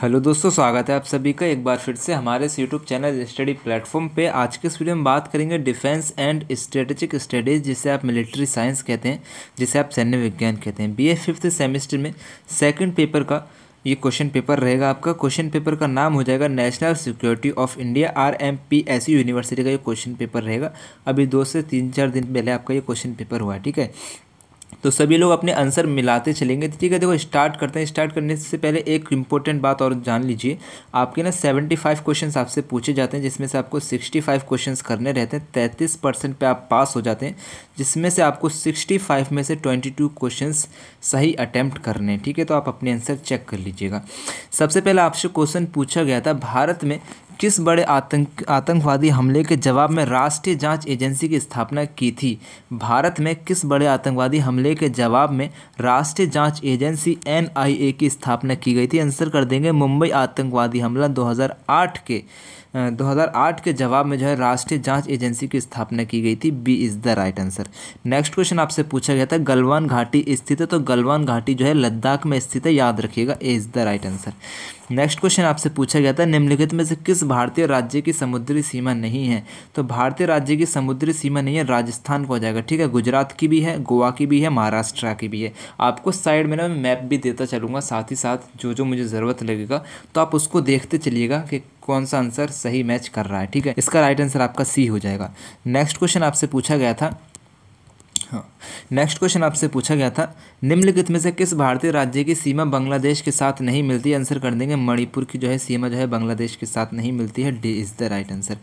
Hello दोस्तों स्वागत है आप सभी का एक बार फिर से हमारे इस यूट्यूब चैनल स्टडी प्लेटफॉर्म पे आज के इस वीडियो में बात करेंगे डिफेंस एंड स्ट्रेटेजिक स्टडीज़ जिसे आप मिलिट्री साइंस कहते हैं जिसे आप सैन्य विज्ञान कहते हैं बीए फिफ्थ सेमेस्टर में सेकंड पेपर का ये क्वेश्चन पेपर रहेगा आपका क्वेश्चन पेपर का नाम हो जाएगा national security of India R M P S university का ये क्वेश्चन पेपर रहेगा अभी दो से तीन चार दिन पहले आपका ये क्वेश्चन पेपर हुआ ठीक है तो सभी लोग अपने आंसर मिलाते चलेंगे तो ठीक है देखो स्टार्ट करते हैं स्टार्ट करने से पहले एक इंपॉर्टेंट बात और जान लीजिए आपके ना सेवेंटी फाइव क्वेश्चन आपसे पूछे जाते हैं जिसमें से आपको सिक्सटी फाइव क्वेश्चन करने रहते हैं तैंतीस परसेंट पर आप पास हो जाते हैं जिसमें से आपको सिक्सटी फाइव में से ट्वेंटी टू क्वेश्चन सही अटैम्प्ट करने हैं ठीक है तो आप अपने आंसर चेक कर लीजिएगा सबसे पहले आपसे क्वेश्चन पूछा गया था भारत में किस बड़े आतंक आतंकवादी हमले के जवाब में राष्ट्रीय जांच एजेंसी की स्थापना की थी भारत में किस बड़े आतंकवादी हमले के जवाब में राष्ट्रीय जांच एजेंसी एनआईए की स्थापना की गई थी आंसर कर देंगे मुंबई आतंकवादी हमला 2008 के 2008 के जवाब में जो है राष्ट्रीय जांच एजेंसी की स्थापना की गई थी B is the right answer next question आपसे पूछा गया था गलवान घाटी स्थित है तो गलवान घाटी जो है लद्दाख में स्थित है याद रखिएगा A is the right answer next question आपसे पूछा गया था निम्नलिखित में से किस भारतीय राज्य की समुद्री सीमा नहीं है तो भारतीय राज्य की समुद्री सीमा नहीं है राजस्थान को हो जाएगा ठीक है गुजरात की भी है गोवा की भी है महाराष्ट्र की भी है आपको साइड में ना मैं मैप भी देता चलूँगा साथ ही साथ जो जो मुझे ज़रूरत लगेगा तो आप उसको देखते चलिएगा कि कौन सा आंसर सही मैच कर रहा है ठीक है इसका राइट आंसर आपका सी हो जाएगा नेक्स्ट क्वेश्चन आपसे पूछा गया था हाँ नेक्स्ट क्वेश्चन आपसे पूछा गया था निम्नलिखित में से किस भारतीय राज्य की सीमा बांग्लादेश के साथ नहीं मिलती आंसर कर देंगे मणिपुर की जो है सीमा जो है बांग्लादेश के साथ नहीं मिलती है D is the right answer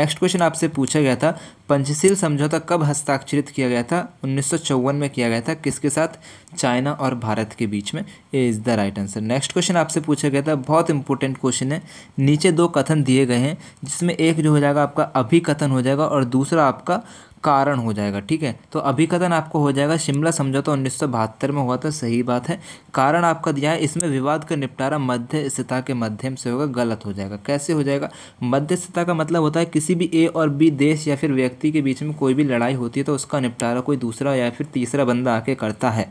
next question आपसे पूछा गया था पंचशील समझौता कब हस्ताक्षरित किया गया था उन्नीस में किया गया था किसके साथ चाइना और भारत के बीच में A is the right answer next question आपसे पूछा गया था बहुत इंपॉर्टेंट क्वेश्चन है नीचे दो कथन दिए गए हैं जिसमें एक जो हो जाएगा आपका अभिकथन हो जाएगा और दूसरा आपका कारण हो जाएगा ठीक है तो अभिकथन आप आपको हो जाएगा शिमला समझौता तो उन्नीस में हुआ था सही बात है कारण आपका दिया है इसमें विवाद का निपटारा मध्यस्थता के माध्यम से होगा गलत हो जाएगा कैसे हो जाएगा मध्यस्थता का मतलब होता है किसी भी ए और बी देश या फिर व्यक्ति के बीच में कोई भी लड़ाई होती है तो उसका निपटारा कोई दूसरा या फिर तीसरा बंदा आके करता है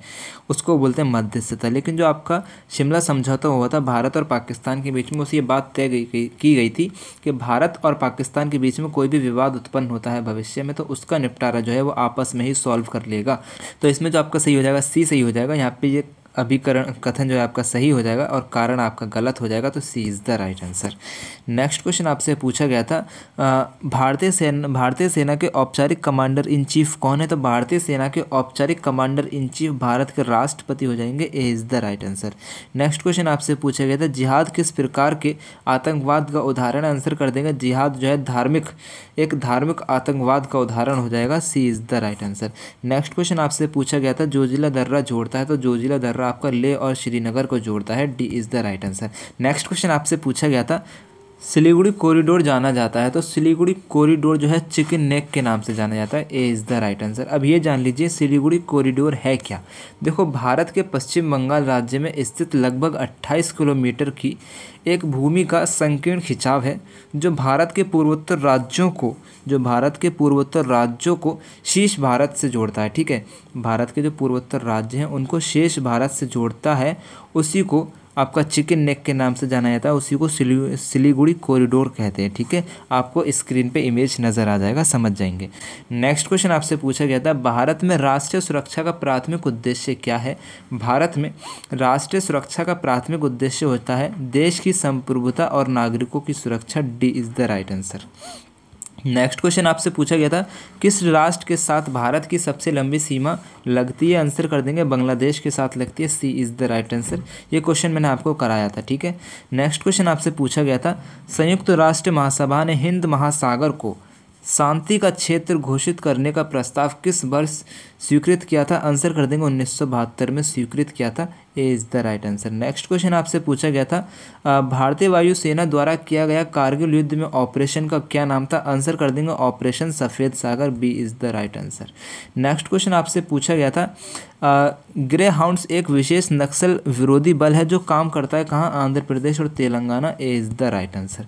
उसको बोलते हैं मध्यस्थता लेकिन जो आपका शिमला समझौता हुआ था भारत और पाकिस्तान के बीच में उसे ये बात तय की गई थी कि भारत और पाकिस्तान के बीच में कोई भी विवाद उत्पन्न होता है भविष्य में तो उसका निपटारा जो है वो आपस में ही सॉल्व कर लेगा कीजिएगा तो इसमें जो आपका सही हो जाएगा सी सही हो जाएगा यहाँ पे ये अभिकरण कथन जो है आपका सही हो जाएगा और कारण आपका गलत हो जाएगा तो C is the right answer next question आपसे पूछा गया था भारतीय सेना भारतीय सेना के औपचारिक कमांडर इन चीफ कौन है तो भारतीय सेना के औपचारिक कमांडर इन चीफ भारत के राष्ट्रपति हो जाएंगे A is the right answer next question आपसे पूछा गया था जिहाद किस प्रकार के आतंकवाद का उदाहरण आंसर कर देंगे जिहाद जो है धार्मिक एक धार्मिक आतंकवाद का उदाहरण हो जाएगा C is the right answer next question आपसे पूछा गया था जोजिला दर्रा जोड़ता है तो जोजिला दर्रा आपका लेह और श्रीनगर को जोड़ता है D is the right answer next question आपसे पूछा गया था सिलीगुड़ी कॉरिडोर जाना जाता है तो सिलीगुड़ी कॉरिडोर जो है चिकन नेक के नाम से जाना जाता है A is the right answer अब ये जान लीजिए सिलीगुड़ी कॉरिडोर है क्या देखो भारत के पश्चिम बंगाल राज्य में स्थित लगभग 28 किलोमीटर की एक भूमि का संकीर्ण खिंचाव है जो भारत के पूर्वोत्तर राज्यों को जो भारत के पूर्वोत्तर राज्यों को शीर्ष भारत से जोड़ता है ठीक है भारत के जो पूर्वोत्तर राज्य हैं उनको शेष भारत से जोड़ता है उसी को आपका चिकन नेक के नाम से जाना जाता है उसी को सिली सिलीगुड़ी कॉरिडोर कहते हैं ठीक है थीके? आपको स्क्रीन पे इमेज नज़र आ जाएगा समझ जाएंगे नेक्स्ट क्वेश्चन आपसे पूछा गया था भारत में राष्ट्रीय सुरक्षा का प्राथमिक उद्देश्य क्या है भारत में राष्ट्रीय सुरक्षा का प्राथमिक उद्देश्य होता है देश की संप्रभुता और नागरिकों की सुरक्षा D is the right answer next question आपसे पूछा गया था किस राष्ट्र के साथ भारत की सबसे लंबी सीमा लगती है आंसर कर देंगे बांग्लादेश के साथ लगती है C is the right answer ये क्वेश्चन मैंने आपको कराया था ठीक है नेक्स्ट क्वेश्चन आपसे पूछा गया था संयुक्त राष्ट्र महासभा ने हिंद महासागर को शांति का क्षेत्र घोषित करने का प्रस्ताव किस वर्ष स्वीकृत किया था आंसर कर देंगे उन्नीस में स्वीकृत किया था A is the right answer next question आपसे पूछा गया था भारतीय वायुसेना द्वारा किया गया कारगिल युद्ध में ऑपरेशन का क्या नाम था आंसर कर देंगे operation Safed Sagar B is the right answer next question आपसे पूछा गया था ग्रे हाउंड्स एक विशेष नक्सल विरोधी बल है जो काम करता है कहाँ आंध्र प्रदेश और Telangana A is the right answer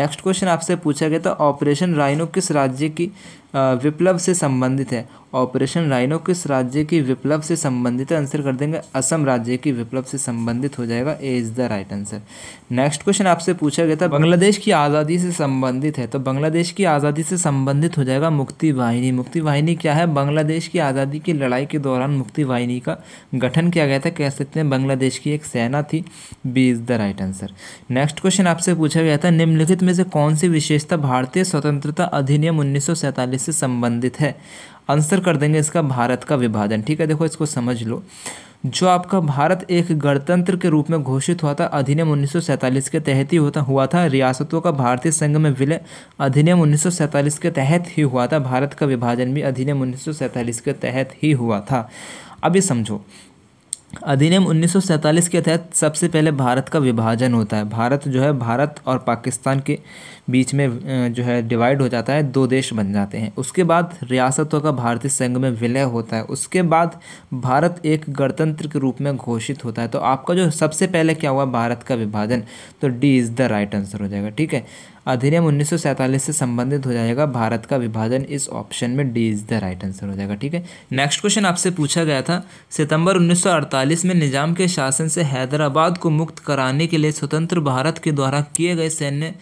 next question आपसे पूछा गया था ऑपरेशन राइनो किस राज्य की विप्लव से संबंधित है ऑपरेशन लाइनो किस राज्य की विप्लव से संबंधित है आंसर कर देंगे असम राज्य की विप्लव से संबंधित हो जाएगा A is the right answer next question आपसे पूछा गया था बांग्लादेश की आज़ादी से संबंधित है तो बांग्लादेश की आज़ादी से संबंधित हो जाएगा मुक्ति वाहिनी मुक्ति वाहिनी क्या है बांग्लादेश की आज़ादी की लड़ाई के दौरान मुक्ति वाहिनी का गठन किया गया था कह सकते हैं बांग्लादेश की एक सेना थी B is the right answer next question आपसे पूछा गया था निम्नलिखित में से कौन सी विशेषता भारतीय स्वतंत्रता अधिनियम उन्नीस से संबंधित है आंसर कर देंगे इसका भारत का विभाजन ठीक है देखो इसको समझ लो जो आपका भारत एक गणतंत्र के रूप में घोषित हुआ था अधिनियम 1947 के तहत ही होता हुआ था रियासतों का भारतीय संघ में विलय अधिनियम 1947 के तहत ही हुआ था भारत का विभाजन भी अधिनियम 1947 के तहत ही हुआ था अभी समझो अधिनियम 1947 के तहत सबसे पहले भारत का विभाजन होता है भारत जो है भारत और पाकिस्तान के बीच में जो है डिवाइड हो जाता है दो देश बन जाते हैं उसके बाद रियासतों का भारतीय संघ में विलय होता है उसके बाद भारत एक गणतंत्र के रूप में घोषित होता है तो आपका जो सबसे पहले क्या हुआ भारत का विभाजन तो D is the right answer हो जाएगा ठीक है अधिनियम उन्नीस से संबंधित हो जाएगा भारत का विभाजन इस ऑप्शन में D is the right answer हो जाएगा ठीक है नेक्स्ट क्वेश्चन आपसे पूछा गया था सितंबर 1948 में निजाम के शासन से हैदराबाद को मुक्त कराने के लिए स्वतंत्र भारत के द्वारा किए गए सैन्य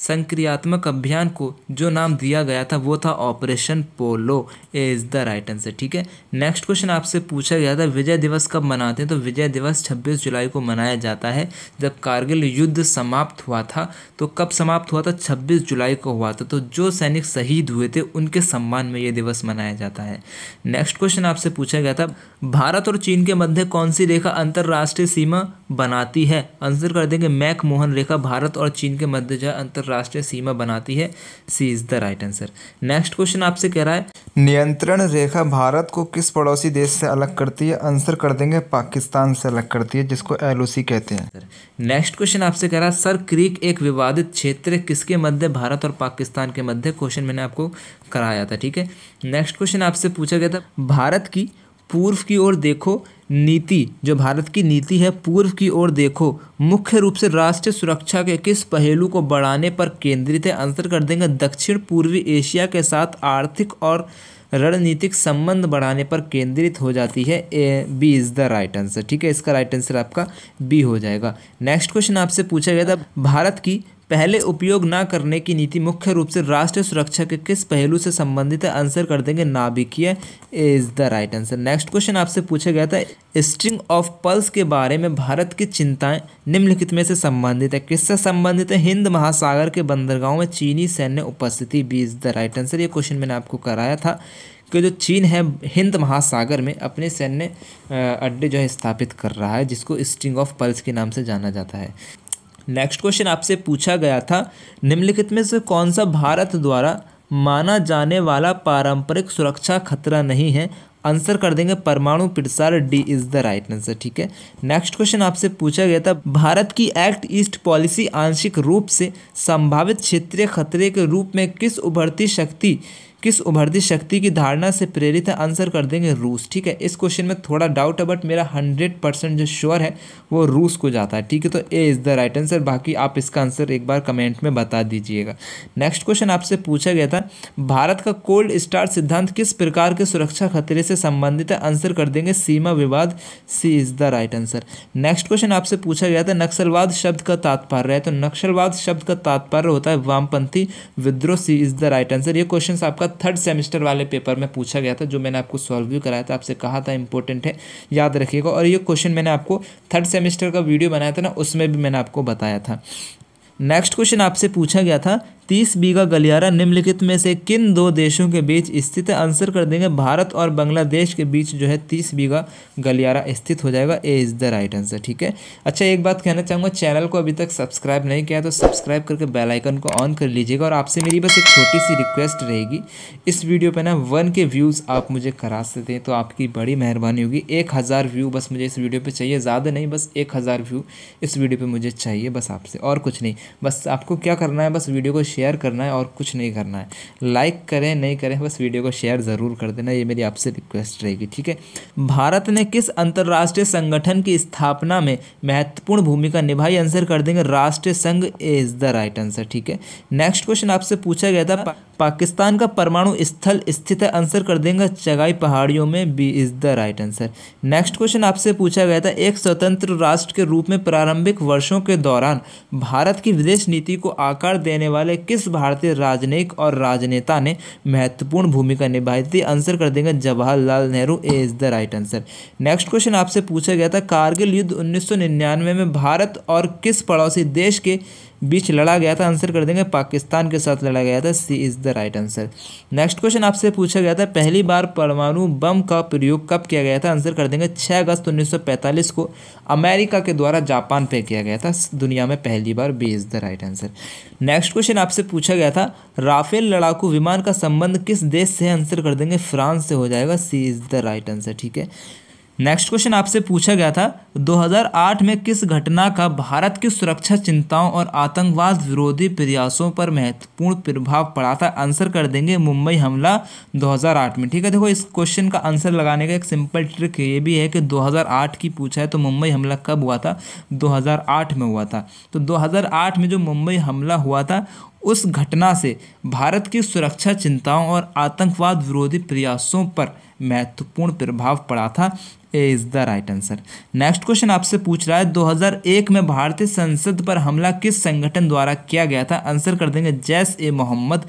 संक्रियात्मक अभियान को जो नाम दिया गया था वो था operation polo is the right answer ठीक है नेक्स्ट क्वेश्चन आपसे पूछा गया था विजय दिवस कब मनाते हैं तो विजय दिवस 26 जुलाई को मनाया जाता है जब कारगिल युद्ध समाप्त हुआ था तो कब समाप्त हुआ था 26 जुलाई को हुआ था तो जो सैनिक शहीद हुए थे उनके सम्मान में ये दिवस मनाया जाता है नेक्स्ट क्वेश्चन आपसे पूछा गया था भारत और चीन के मध्य कौन सी रेखा अंतर्राष्ट्रीय सीमा बनाती है आंसर कर देंगे मैक मोहन रेखा भारत और चीन के मध्य जो है अंतर्राष्ट्रीय सीमा बनाती है C is the right answer next question आपसे कह रहा है नियंत्रण रेखा भारत को किस पड़ोसी देश से अलग करती है आंसर कर देंगे पाकिस्तान से अलग करती है जिसको एल कहते हैं नेक्स्ट क्वेश्चन आपसे कह रहा है सर क्रीक एक विवादित क्षेत्र किसके मध्य भारत और पाकिस्तान के मध्य क्वेश्चन मैंने आपको कराया था ठीक है नेक्स्ट क्वेश्चन आपसे पूछा गया था भारत की पूर्व की ओर देखो नीति जो भारत की नीति है पूर्व की ओर देखो मुख्य रूप से राष्ट्रीय सुरक्षा के किस पहलू को बढ़ाने पर केंद्रित है आंसर कर देंगे दक्षिण पूर्वी एशिया के साथ आर्थिक और रणनीतिक संबंध बढ़ाने पर केंद्रित हो जाती है A B is the right answer ठीक है इसका राइट आंसर आपका बी हो जाएगा नेक्स्ट क्वेश्चन आपसे पूछा गया था भारत की पहले उपयोग ना करने की नीति मुख्य रूप से राष्ट्रीय सुरक्षा के किस पहलू से संबंधित है आंसर कर देंगे नाभिकीय is the right answer next question आपसे पूछा गया था स्ट्रिंग ऑफ पल्स के बारे में भारत की चिंताएं निम्नलिखित में से संबंधित है किससे संबंधित है हिंद महासागर के बंदरगाहों में चीनी सैन्य उपस्थिति B is the right answer ये क्वेश्चन मैंने आपको कराया था कि जो चीन है हिंद महासागर में अपने सैन्य अड्डे जो है स्थापित कर रहा है जिसको स्ट्रिंग ऑफ पल्स के नाम से जाना जाता है नेक्स्ट क्वेश्चन आपसे पूछा गया था निम्नलिखित में से कौन सा भारत द्वारा माना जाने वाला पारंपरिक सुरक्षा खतरा नहीं है आंसर कर देंगे परमाणु प्रसार D is the right answer ठीक है नेक्स्ट क्वेश्चन आपसे पूछा गया था भारत की एक्ट ईस्ट पॉलिसी आंशिक रूप से संभावित क्षेत्रीय खतरे के रूप में किस उभरती शक्ति किस उभरती शक्ति की धारणा से प्रेरित है आंसर कर देंगे रूस ठीक है इस क्वेश्चन में थोड़ा डाउट है बट मेरा हंड्रेड परसेंट जो श्योर है वो रूस को जाता है ठीक है तो A is the right answer बाकी आप इसका आंसर एक बार कमेंट में बता दीजिएगा नेक्स्ट क्वेश्चन आपसे पूछा गया था भारत का कोल्ड स्टार सिद्धांत किस प्रकार के सुरक्षा खतरे से संबंधित है आंसर कर देंगे सीमा विवाद C is the right answer next question आपसे पूछा गया था नक्सलवाद शब्द का तात्पर्य है तो नक्सलवाद शब्द का तात्पर्य होता है वामपंथी विद्रोह C is the right answer ये क्वेश्चन आपका थर्ड सेमेस्टर वाले पेपर में पूछा गया था जो मैंने आपको सॉल्व भी कराया था आपसे कहा था इंपॉर्टेंट है याद रखिएगा और ये क्वेश्चन मैंने आपको थर्ड सेमेस्टर का वीडियो बनाया था ना उसमें भी मैंने आपको बताया था नेक्स्ट क्वेश्चन आपसे पूछा गया था तीस बीघा गलियारा निम्नलिखित में से किन दो देशों के बीच स्थित है आंसर कर देंगे भारत और बांग्लादेश के बीच जो है तीस बीघा गलियारा स्थित हो जाएगा A is the right answer ठीक है अच्छा एक बात कहना चाहूँगा चैनल को अभी तक सब्सक्राइब नहीं किया तो सब्सक्राइब करके बेलाइकन को ऑन कर लीजिएगा और आपसे मेरी बस एक छोटी सी रिक्वेस्ट रहेगी इस वीडियो पर ना वन के व्यूज़ आप मुझे करा सकते हैं तो आपकी बड़ी मेहरबानी होगी एक हज़ार व्यू बस मुझे इस वीडियो पर चाहिए ज़्यादा नहीं बस एक हज़ार व्यू इस वीडियो पर मुझे चाहिए बस आपसे और कुछ नहीं बस आपको क्या करना है बस वीडियो को शेयर करना है और कुछ नहीं करना है लाइक करें नहीं करें बस वीडियो को शेयर ज़रूर कर देना ये मेरी आपसे रिक्वेस्ट रहेगी ठीक है भारत ने किस अंतर्राष्ट्रीय संगठन की स्थापना में महत्वपूर्ण भूमिका निभाई आंसर कर देंगे राष्ट्रीय संघ इज द राइट आंसर ठीक है नेक्स्ट क्वेश्चन आपसे पूछा गया था पाकिस्तान का परमाणु स्थल स्थित है आंसर कर देंगे चगाई पहाड़ियों में B is the right answer next question आपसे पूछा गया था एक स्वतंत्र राष्ट्र के रूप में प्रारंभिक वर्षों के दौरान भारत की विदेश नीति को आकार देने वाले किस भारतीय राजनयिक और राजनेता ने महत्वपूर्ण भूमिका निभाई थी आंसर कर देंगे Jawaharlal Nehru A is the right answer next question आपसे पूछा गया था कारगिल युद्ध उन्नीस में भारत और किस पड़ोसी देश के बीच लड़ा गया था आंसर कर देंगे पाकिस्तान के साथ लड़ा गया था C is the right answer next question आपसे पूछा गया था पहली बार परमाणु बम का प्रयोग कब किया गया था आंसर कर देंगे छः अगस्त उन्नीस को अमेरिका के द्वारा जापान पे किया गया था दुनिया में पहली बार B is the right answer next question आपसे पूछा गया था राफेल लड़ाकू विमान का संबंध किस देश से आंसर कर देंगे फ्रांस से हो जाएगा C is the right answer ठीक है नेक्स्ट क्वेश्चन आपसे पूछा गया था 2008 में किस घटना का भारत की सुरक्षा चिंताओं और आतंकवाद विरोधी प्रयासों पर महत्वपूर्ण प्रभाव पड़ा था आंसर कर देंगे मुंबई हमला 2008 में ठीक है देखो इस क्वेश्चन का आंसर लगाने का एक सिंपल ट्रिक ये भी है कि 2008 की पूछा है तो मुंबई हमला कब हुआ था 2008 में हुआ था तो दो में जो मुंबई हमला हुआ था उस घटना से भारत की सुरक्षा चिंताओं और आतंकवाद विरोधी प्रयासों पर महत्वपूर्ण प्रभाव पड़ा था A is the right answer next question आपसे पूछ रहा है 2001 में भारतीय संसद पर हमला किस संगठन द्वारा किया गया था आंसर कर देंगे Jaish e Mohammed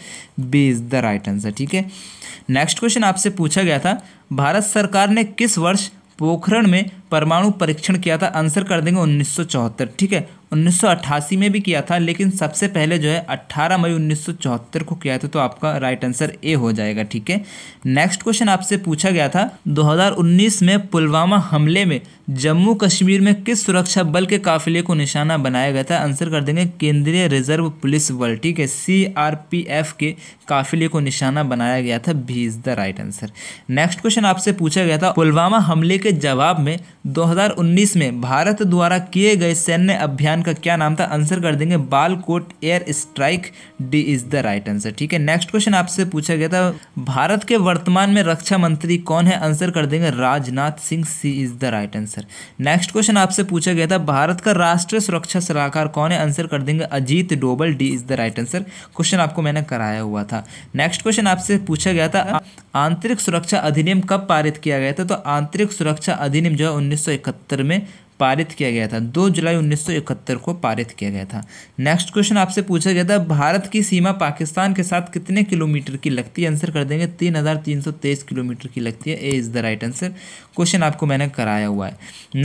B is the right answer ठीक है नेक्स्ट क्वेश्चन आपसे पूछा गया था भारत सरकार ने किस वर्ष पोखरण में परमाणु परीक्षण किया था आंसर कर देंगे 1974 ठीक है 1988 में भी किया था लेकिन सबसे पहले जो है 18 मई 1974 को किया था तो आपका राइट आंसर ए हो जाएगा ठीक है नेक्स्ट क्वेश्चन आपसे पूछा गया था 2019 में पुलवामा हमले में जम्मू कश्मीर में किस सुरक्षा बल के काफिले को निशाना बनाया गया था आंसर कर देंगे केंद्रीय रिजर्व पुलिस बल ठीक है सीआरपीएफ के काफिले को निशाना बनाया गया था B is the right answer next question आपसे पूछा गया था पुलवामा हमले के जवाब में दो में भारत द्वारा किए गए सैन्य अभियान विमान का क्या नाम था आंसर कर देंगे Balakot air strike D is the right answer ठीक है नेक्स्ट क्वेश्चन आपसे पूछा गया था भारत के वर्तमान में रक्षा मंत्री कौन है आंसर कर देंगे Rajnath Singh C is the right answer next question आपसे पूछा गया था भारत का राष्ट्रीय सुरक्षा सलाहकार कौन है आंसर कर देंगे Ajit Doval D is the right answer question आपको मैंने कराया हुआ था नेक्स्ट क्वेश्चन आपसे पूछा गया था आंतरिक सुरक्षा अधिनियम कब पारित किया गया था तो आंतरिक सुरक्षा अधिनियम जो है उन्नीस में पारित किया गया था दो जुलाई इकहत्तर को पारित किया गया था नेक्स्ट क्वेश्चन आपसे पूछा गया था भारत की सीमा पाकिस्तान के साथ कितने किलोमीटर की लगती है आंसर कर देंगे तेईस किलोमीटर की लगती है A is the right answer question आपको मैंने कराया हुआ है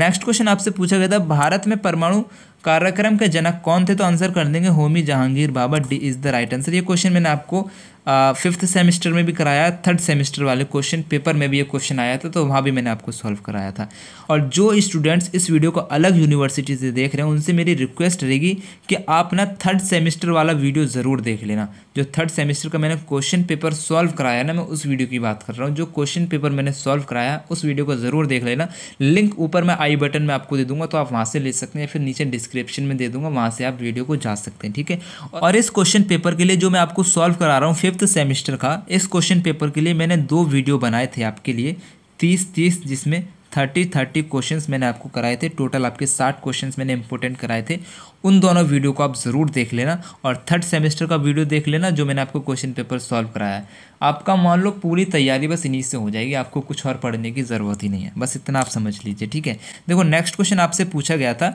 नेक्स्ट क्वेश्चन आपसे पूछा गया था भारत में परमाणु कार्यक्रम के जनक कौन थे तो आंसर कर देंगे Homi Jehangir Bhabha D is the right answer ये क्वेश्चन मैंने आपको फिफ्थ सेमेस्टर में भी कराया थर्ड सेमेस्टर वाले क्वेश्चन पेपर में भी ये क्वेश्चन आया था तो वहाँ भी मैंने आपको सॉल्व कराया था और जो स्टूडेंट्स इस वीडियो को अलग यूनिवर्सिटी से देख रहे हैं उनसे मेरी रिक्वेस्ट रहेगी कि आप ना थर्ड सेमेस्टर वाला वीडियो ज़रूर देख लेना जो थर्ड सेमेस्टर का मैंने क्वेश्चन पेपर सॉल्व कराया ना मैं उस वीडियो की बात कर रहा हूँ जो क्वेश्चन पेपर मैंने सॉल्व कराया उस वीडियो को ज़रूर देख लेना लिंक ऊपर मैं आई बटन में आपको दे दूँगा तो आप वहाँ से ले सकते हैं या फिर नीचे डिस्क्रिप्शन में दे दूँगा वहाँ से आप वीडियो को जा सकते हैं ठीक है और इस क्वेश्चन पेपर के लिए जो मैं आपको सॉल्व करा रहा हूँ फिफ्थ सेमेस्टर का इस क्वेश्चन पेपर के लिए मैंने दो वीडियो बनाए थे आपके लिए तीस तीस जिसमें थर्टी थर्टी क्वेश्चन मैंने आपको कराए थे टोटल आपके साठ क्वेश्चन मैंने इंपोर्टेंट कराए थे उन दोनों वीडियो को आप ज़रूर देख लेना और थर्ड सेमेस्टर का वीडियो देख लेना जो मैंने आपको क्वेश्चन पेपर सॉल्व कराया है आपका मान लो पूरी तैयारी बस इन्हीं से हो जाएगी आपको कुछ और पढ़ने की ज़रूरत ही नहीं है बस इतना आप समझ लीजिए ठीक है देखो नेक्स्ट क्वेश्चन आपसे पूछा गया था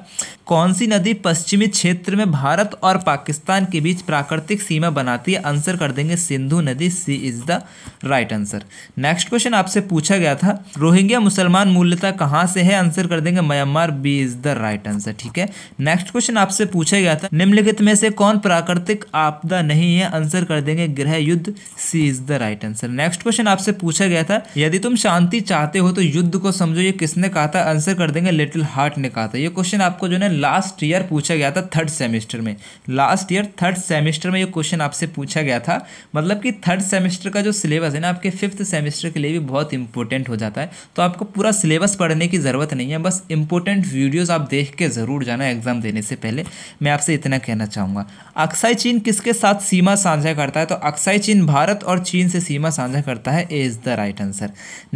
कौन सी नदी पश्चिमी क्षेत्र में भारत और पाकिस्तान के बीच प्राकृतिक सीमा बनाती है आंसर कर देंगे सिंधु नदी C is the right answer next question आपसे पूछा गया था रोहिंग्या मुसलमान मूल्यता कहाँ से है आंसर कर देंगे Myanmar B is the right answer ठीक है नेक्स्ट क्वेश्चन आपसे आपसे पूछा गया था निम्नलिखित में से कौन प्राकृतिक आपदा नहीं है आंसर कर देंगे ग्रह युद्ध C is the right answer next question आपसे पूछा गया था यदि तुम शांति चाहते हो तो युद्ध को समझो ये किसने कहा था आंसर कर देंगे लिटिल हार्ट ने कहा था ये क्वेश्चन आपको जो है लास्ट ईयर पूछा गया था थर्ड सेमेस्टर में लास्ट ईयर थर्ड सेमेस्टर में ये क्वेश्चन आपसे पूछा गया था मतलब कि थर्ड सेमेस्टर का जो सिलेबस है ना आपके फिफ्थ सेमेस्टर के लिए भी बहुत इंपॉर्टेंट हो जाता है तो आपको पूरा सिलेबस पढ़ने की ज़रूरत नहीं है बस इंपॉर्टेंट वीडियोज़ आप देख के ज़रूर जाना एग्जाम देने से पहले मैं आपसे इतना कहना चाहूँगा अक्साई चीन किसके साथ सीमा साझा करता है तो अक्साई चीन भारत और चीन से सीमा साझा करता है A is the right answer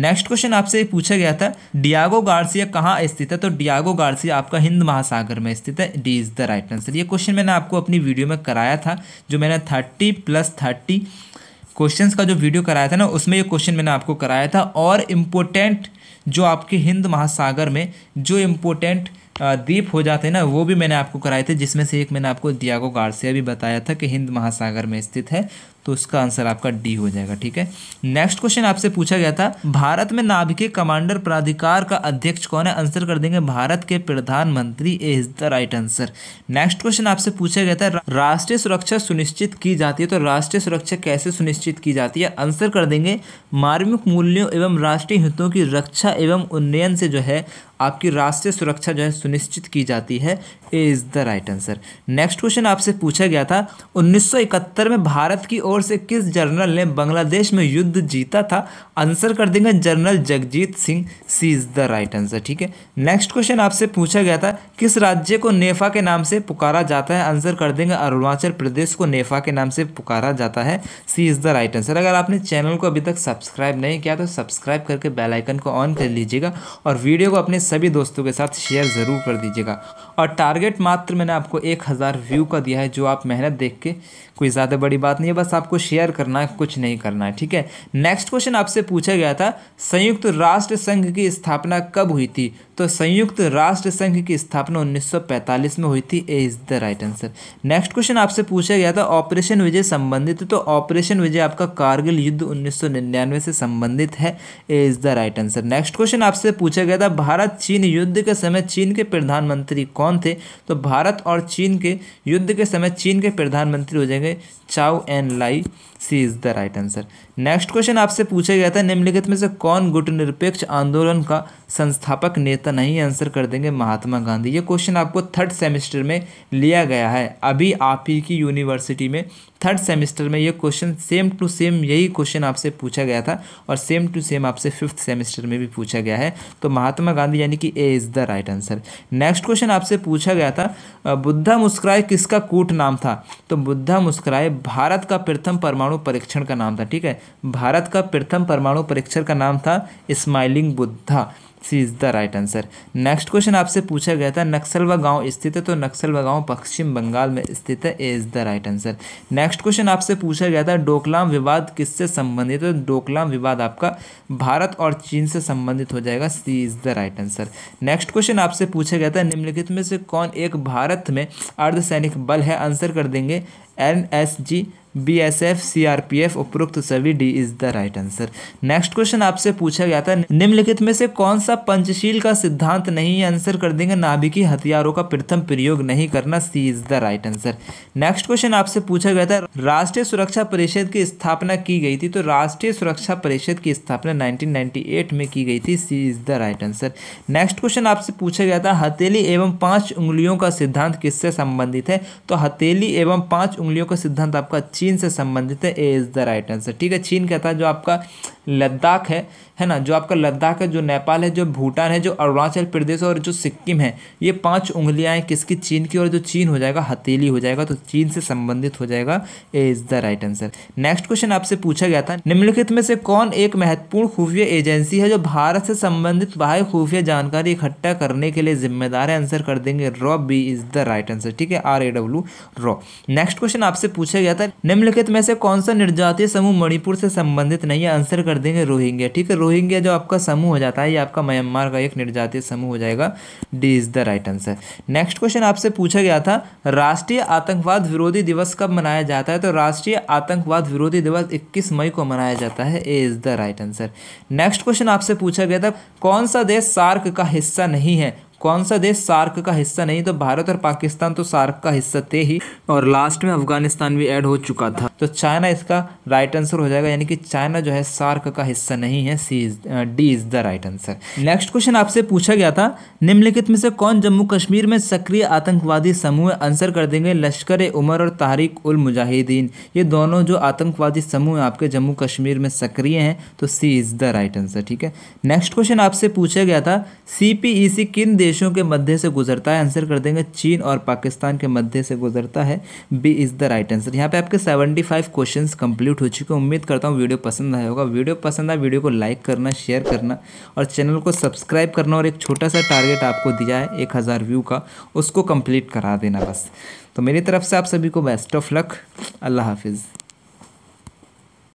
next question आपसे पूछा गया था डियागो गार्सिया कहाँ स्थित है तो डियागो गार्सिया आपका हिंद महासागर में स्थित है D is the right answer ये क्वेश्चन मैंने आपको अपनी वीडियो में कराया था जो मैंने थर्टी प्लस थर्टी क्वेश्चन का जो वीडियो कराया था ना उसमें ये क्वेश्चन मैंने आपको कराया था और इम्पोर्टेंट जो आपके हिंद महासागर में जो इम्पोर्टेंट द्वीप हो जाते हैं ना वो भी मैंने आपको कराए थे जिसमें से एक मैंने आपको दियागो गार्सिया भी बताया था कि हिंद महासागर में स्थित है तो उसका आंसर आपका डी हो जाएगा ठीक है नेक्स्ट क्वेश्चन आपसे पूछा गया था भारत में नाभिकीय कमांडर प्राधिकार का अध्यक्ष कौन है आंसर कर देंगे भारत के प्रधानमंत्री is the right answer next question आपसे पूछा गया था राष्ट्रीय सुरक्षा सुनिश्चित की जाती है तो राष्ट्रीय सुरक्षा कैसे सुनिश्चित की जाती है आंसर कर देंगे मार्मिक मूल्यों एवं राष्ट्रीय हितों की रक्षा एवं उन्नयन से जो है आपकी राष्ट्रीय सुरक्षा जो है सुनिश्चित की जाती है A is the right answer next question आपसे पूछा गया था उन्नीस में भारत की ओर से किस जनरल ने बांग्लादेश में युद्ध जीता था आंसर कर देंगे general Jagjit Singh C is the right answer ठीक है नेक्स्ट क्वेश्चन आपसे पूछा गया था किस राज्य को नेफा के नाम से पुकारा जाता है आंसर कर देंगे अरुणाचल प्रदेश को नेफा के नाम से पुकारा जाता है C is the right answer अगर आपने चैनल को अभी तक सब्सक्राइब नहीं किया तो सब्सक्राइब करके बेलाइकन को ऑन कर लीजिएगा और वीडियो को अपने सभी दोस्तों के साथ शेयर ज़रूर कर दीजिएगा और टारगेट मात्र मैंने आपको एक व्यू का दिया है जो आप मेहनत देख के कोई ज़्यादा बड़ी बात नहीं है बस आप आपको शेयर करना है कुछ नहीं करना है ठीक है नेक्स्ट क्वेश्चन आपसे पूछा गया था संयुक्त राष्ट्र संघ की स्थापना कब हुई थी तो संयुक्त राष्ट्र संघ की स्थापना 1945 में हुई थी A is the right answer next question आपसे पूछा गया था ऑपरेशन विजय संबंधित तो ऑपरेशन विजय आपका कारगिल युद्ध 1999 से संबंधित है A is the right answer next question आपसे पूछा गया था भारत चीन युद्ध के समय चीन के प्रधानमंत्री कौन थे तो भारत और चीन के युद्ध के समय चीन के प्रधानमंत्री हो जाएंगे Chou En Lai C is the right answer next question आपसे पूछा गया था निम्नलिखित में से कौन गुटनिरपेक्ष आंदोलन का संस्थापक नेता नहीं आंसर कर देंगे महात्मा गांधी ये क्वेश्चन आपको थर्ड सेमेस्टर में लिया गया है अभी आप ही की यूनिवर्सिटी में थर्ड सेमेस्टर में ये क्वेश्चन सेम टू सेम यही क्वेश्चन आपसे पूछा गया था और सेम टू सेम आपसे फिफ्थ सेमेस्टर में भी पूछा गया है तो महात्मा गांधी यानी कि A is the right answer next question आपसे पूछा गया था बुद्धा मुस्कुराए किसका कूट नाम था तो बुद्धा मुस्कुराए भारत का प्रथम परमाणु परीक्षण का नाम था ठीक है भारत का प्रथम परमाणु परीक्षण का नाम था smiling Buddha C is the right answer next question आपसे पूछा गया था नक्सलवा गांव स्थित है तो नक्सलवा गांव पश्चिम बंगाल में स्थित है A is the right answer next next question आपसे पूछा गया था डोकलाम विवाद किससे संबंधित है तो डोकलाम विवाद आपका भारत और चीन से संबंधित हो जाएगा C is the right answer next question आपसे पूछा गया था निम्नलिखित में से कौन एक भारत में अर्धसैनिक बल है आंसर कर देंगे N S G B S F C R P F उपरोक्त सभी D is the right answer next question आपसे पूछा गया था निम्नलिखित में से कौन सा पंचशील का सिद्धांत नहीं आंसर कर देंगे नाभिकी हथियारों का प्रथम प्रयोग नहीं करना C is the right answer next question आपसे पूछा गया था राष्ट्रीय सुरक्षा परिषद की स्थापना की गई थी तो राष्ट्रीय सुरक्षा परिषद की स्थापना एट में की गई थी C is the right answer next question आपसे पूछा गया था हथेली एवं पांच उंगलियों का सिद्धांत किससे संबंधित है तो हथेली एवं पांच उंगलियों का सिद्धांत आपका अच्छी चीन से संबंधित है A is the right answer ठीक है चीन कहता है जो आपका लद्दाख है है ना जो आपका लद्दाख है जो नेपाल है जो भूटान है जो अरुणाचल प्रदेश और जो सिक्किम है ये पांच उंगलियां हैं किसकी चीन की और जो चीन हो जाएगा हथेली हो जाएगा तो चीन से संबंधित हो जाएगा A is the right answer next question आपसे पूछा गया था निम्नलिखित में से कौन एक महत्वपूर्ण खुफिया एजेंसी है जो भारत से संबंधित बाह्य खुफिया जानकारी इकट्ठा करने के लिए जिम्मेदार है आंसर कर देंगे रॉ B is the right answer ठीक है आर ए डब्ल्यू रॉ नेक्स्ट क्वेश्चन आपसे पूछा गया था निम्नलिखित में से कौन सा निर्जातीय समूह मणिपुर से संबंधित नहीं है आंसर कर कर देंगे रोहिंग्या ठीक है रोहिंग्या जो आपका समूह हो जाता है ये आपका म्यांमार का एक निर्जातीय समूह हो जाएगा D is the right answer next question आपसे पूछा गया था राष्ट्रीय आतंकवाद विरोधी दिवस कब मनाया जाता है तो राष्ट्रीय आतंकवाद विरोधी दिवस इक्कीस मई को मनाया जाता है A is the right answer next question आपसे पूछा गया था कौन सा देश सार्क का हिस्सा नहीं है कौन सा देश सार्क का हिस्सा नहीं तो भारत और पाकिस्तान तो सार्क का हिस्सा थे ही और लास्ट में अफगानिस्तान भी ऐड हो चुका था तो चाइना इसका राइट आंसर हो जाएगा यानी कि चाइना जो है सार्क का हिस्सा नहीं है C is D is the right answer next question आपसे पूछा गया था निम्नलिखित में से कौन जम्मू कश्मीर में सक्रिय आतंकवादी समूह आंसर कर देंगे लश्कर उमर और तारिक उल मुजाहिदीन ये दोनों जो आतंकवादी समूह आपके जम्मू कश्मीर में सक्रिय हैं तो C is the right answer ठीक है नेक्स्ट क्वेश्चन आपसे पूछा गया था सी e किन देश देशों के मध्य से गुजरता है आंसर कर देंगे चीन और पाकिस्तान के मध्य से गुजरता है B is the right answer यहाँ पे आपके 75 फाइव क्वेश्चन कंप्लीट हो चुके हैं उम्मीद करता हूँ वीडियो पसंद आया होगा वीडियो पसंद आए वीडियो को लाइक करना शेयर करना और चैनल को सब्सक्राइब करना और एक छोटा सा टारगेट आपको दिया है एक हज़ार व्यू का उसको कंप्लीट करा देना बस तो मेरी तरफ से आप सभी को बेस्ट ऑफ लक अल्लाह हाफिज़